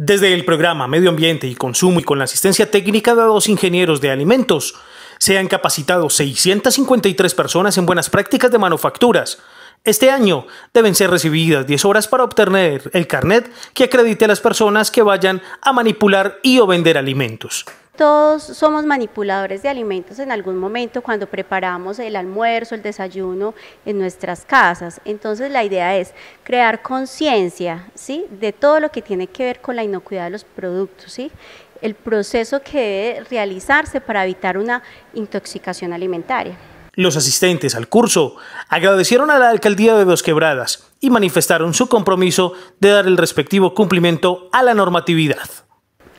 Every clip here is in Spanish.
Desde el programa Medio Ambiente y Consumo y con la asistencia técnica de dos ingenieros de alimentos, se han capacitado 653 personas en buenas prácticas de manufacturas. Este año deben ser recibidas 10 horas para obtener el carnet que acredite a las personas que vayan a manipular y o vender alimentos. Todos somos manipuladores de alimentos en algún momento cuando preparamos el almuerzo, el desayuno en nuestras casas. Entonces la idea es crear conciencia ¿sí? de todo lo que tiene que ver con la inocuidad de los productos. ¿sí? el proceso que debe realizarse para evitar una intoxicación alimentaria. Los asistentes al curso agradecieron a la alcaldía de Dos Quebradas y manifestaron su compromiso de dar el respectivo cumplimiento a la normatividad.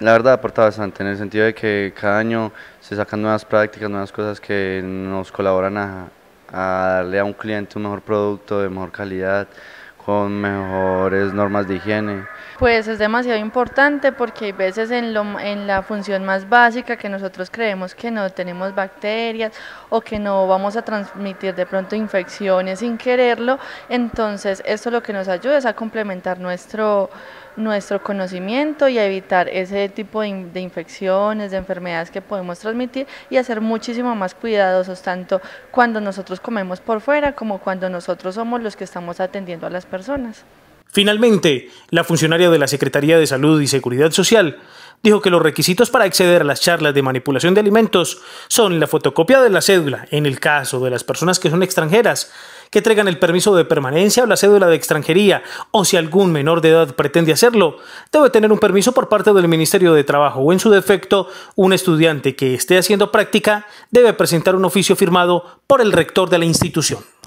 La verdad aporta bastante, en el sentido de que cada año se sacan nuevas prácticas, nuevas cosas que nos colaboran a, darle a un cliente un mejor producto de mejor calidad, con mejores normas de higiene. Pues es demasiado importante porque hay veces en, lo, en la función más básica que nosotros creemos que no tenemos bacterias o que no vamos a transmitir de pronto infecciones sin quererlo, entonces esto lo que nos ayuda es a complementar nuestro, nuestro conocimiento y a evitar ese tipo de, de infecciones, de enfermedades que podemos transmitir y a ser muchísimo más cuidadosos tanto cuando nosotros comemos por fuera como cuando nosotros somos los que estamos atendiendo a las personas personas. Finalmente, la funcionaria de la Secretaría de Salud y Seguridad Social dijo que los requisitos para acceder a las charlas de manipulación de alimentos son la fotocopia de la cédula, en el caso de las personas que son extranjeras, que traigan el permiso de permanencia o la cédula de extranjería, o si algún menor de edad pretende hacerlo, debe tener un permiso por parte del Ministerio de Trabajo o en su defecto, un estudiante que esté haciendo práctica debe presentar un oficio firmado por el rector de la institución.